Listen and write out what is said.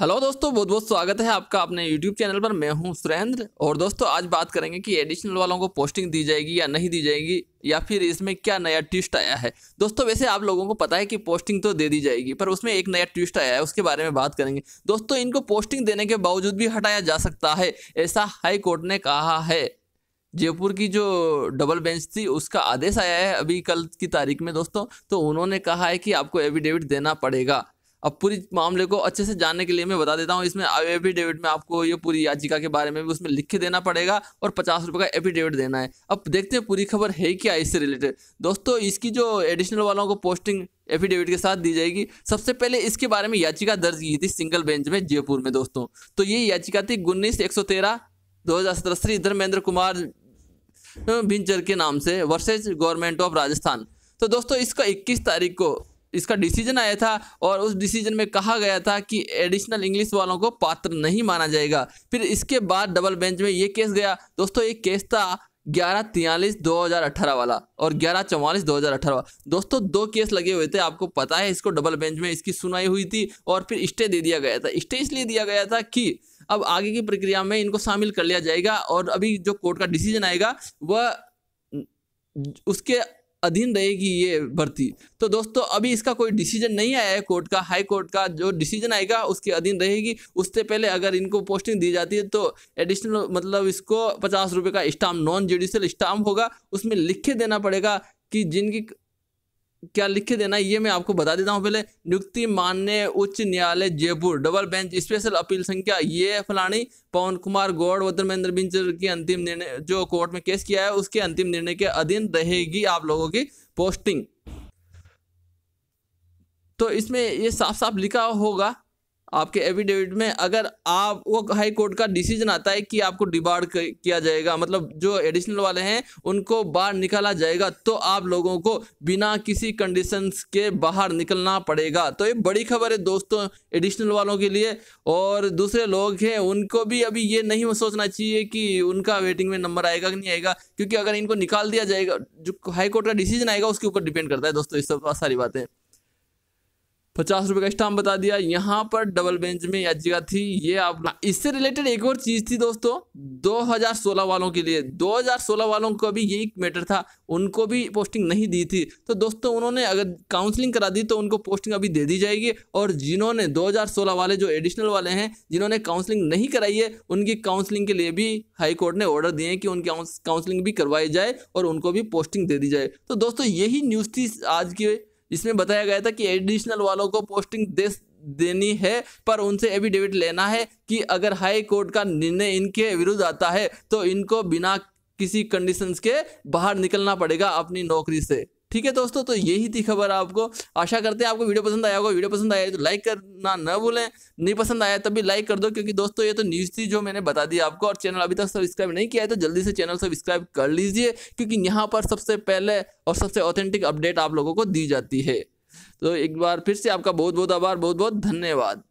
hello दोस्तों बहुत बहुत स्वागत है आपका अपने यूट्यूब चैनल पर मैं हूं सुरेंद्र और दोस्तों आज बात करेंगे कि एडिशनल वालों को पोस्टिंग दी जाएगी या नहीं दी जाएगी या फिर इसमें क्या नया ट्विस्ट आया है दोस्तों वैसे आप लोगों को पता है कि पोस्टिंग तो दे दी जाएगी पर उसमें एक नया ट्विस्ट आया है उसके बारे में बात करेंगे दोस्तों इनको पोस्टिंग देने के बावजूद भी हटाया जा सकता है ऐसा हाई कोर्ट ने कहा है जयपुर की जो डबल बेंच थी उसका आदेश आया है अभी कल की तारीख में दोस्तों तो उन्होंने कहा है कि आपको एविडेविट देना पड़ेगा अब पूरी मामले को अच्छे से जानने के लिए मैं बता देता हूँ इसमें एफिडेविट में आपको ये पूरी याचिका के बारे में भी उसमें लिख के देना पड़ेगा और पचास रुपये का एफिडेविट देना है अब देखते हैं पूरी खबर है क्या इससे रिलेटेड दोस्तों इसकी जो एडिशनल वालों को पोस्टिंग एफिडेविट के साथ दी जाएगी सबसे पहले इसके बारे में याचिका दर्ज की थी सिंगल बेंच में जयपुर में दोस्तों तो ये याचिका थी उन्नीस एक सौ तेरह दो हज़ार सत्रह श्री धर्मेंद्र कुमार भिंचर के नाम से वर्सेज गवर्नमेंट ऑफ राजस्थान तो दोस्तों इसका 21 तारीख को इसका डिसीजन आया था और उस डिसीजन में कहा गया था कि एडिशनल इंग्लिश वालों को पात्र नहीं माना जाएगा फिर इसके बाद डबल बेंच में ये केस गया दोस्तों ये केस था ग्यारह तियालीस दो हज़ार अठारह वाला और ग्यारह चौवालीस दो हज़ार अठारह दोस्तों दो केस लगे हुए थे आपको पता है इसको डबल बेंच में इसकी सुनाई हुई थी और फिर स्टे दे दिया गया था स्टे इसलिए दिया गया था कि अब आगे की प्रक्रिया में इनको शामिल कर लिया जाएगा और अभी जो कोर्ट का डिसीजन आएगा वह उसके अधीन रहेगी ये भर्ती तो दोस्तों अभी इसका कोई डिसीजन नहीं आया है कोर्ट का हाई कोर्ट का जो डिसीजन आएगा उसके अधीन रहेगी उससे पहले अगर इनको पोस्टिंग दी जाती है तो एडिशनल मतलब इसको पचास रुपये का स्टाम्प नॉन जुडिशल स्टाम्प होगा उसमें लिख के देना पड़ेगा कि जिनकी क्या लिख के देना ये मैं आपको बता देता हूँ पहले नियुक्ति मान्य उच्च न्यायालय Jaipur double bench special appeal संख्या ये फलानी पवन कुमार गौड़ व धर्मेंद्र बिंचर की अंतिम निर्णय जो कोर्ट में केस किया है उसके अंतिम निर्णय के अधीन रहेगी आप लोगों की पोस्टिंग तो इसमें ये साफ साफ लिखा होगा आपके एविडेविट में अगर आप वो हाई कोर्ट का डिसीजन आता है कि आपको डिबार किया जाएगा मतलब जो एडिशनल वाले हैं उनको बाहर निकाला जाएगा तो आप लोगों को बिना किसी कंडीशंस के बाहर निकलना पड़ेगा तो ये बड़ी खबर है दोस्तों एडिशनल वालों के लिए और दूसरे लोग हैं उनको भी अभी ये नहीं सोचना चाहिए कि उनका वेटिंग में नंबर आएगा कि नहीं आएगा क्योंकि अगर इनको निकाल दिया जाएगा जो हाईकोर्ट का डिसीजन आएगा उसके ऊपर डिपेंड करता है दोस्तों इस सब सारी बातें पचास रुपये का स्टाम्प बता दिया यहाँ पर डबल बेंच में याचिका थी ये आप इससे रिलेटेड एक और चीज़ थी दोस्तों 2016 वालों के लिए 2016 वालों को भी यही मैटर था उनको भी पोस्टिंग नहीं दी थी तो दोस्तों उन्होंने अगर काउंसलिंग करा दी तो उनको पोस्टिंग अभी दे दी जाएगी और जिन्होंने 2016 वाले जो एडिशनल वाले हैं जिन्होंने काउंसलिंग नहीं कराई है उनकी काउंसलिंग के लिए भी हाई कोर्ट ने ऑर्डर दिए हैं कि उनकी काउंसलिंग भी करवाई जाए और उनको भी पोस्टिंग दे दी जाए तो दोस्तों यही न्यूज़ थी आज की इसमें बताया गया था कि एडिशनल वालों को पोस्टिंग दे देनी है पर उनसे एफिडेविट लेना है कि अगर हाई कोर्ट का निर्णय इनके विरुद्ध आता है तो इनको बिना किसी कंडीशंस के बाहर निकलना पड़ेगा अपनी नौकरी से ठीक है दोस्तों तो यही थी खबर आपको आशा करते हैं आपको वीडियो पसंद आया होगा वीडियो पसंद आया तो लाइक करना ना भूलें नहीं पसंद आया तभी लाइक कर दो क्योंकि दोस्तों ये तो न्यूज़ थी जो मैंने बता दी आपको और चैनल अभी तक सब्सक्राइब नहीं किया है तो जल्दी से चैनल सब्सक्राइब कर लीजिए क्योंकि यहाँ पर सबसे पहले और सबसे ऑथेंटिक अपडेट आप लोगों को दी जाती है तो एक बार फिर से आपका बहुत बहुत आभार बहुत बहुत धन्यवाद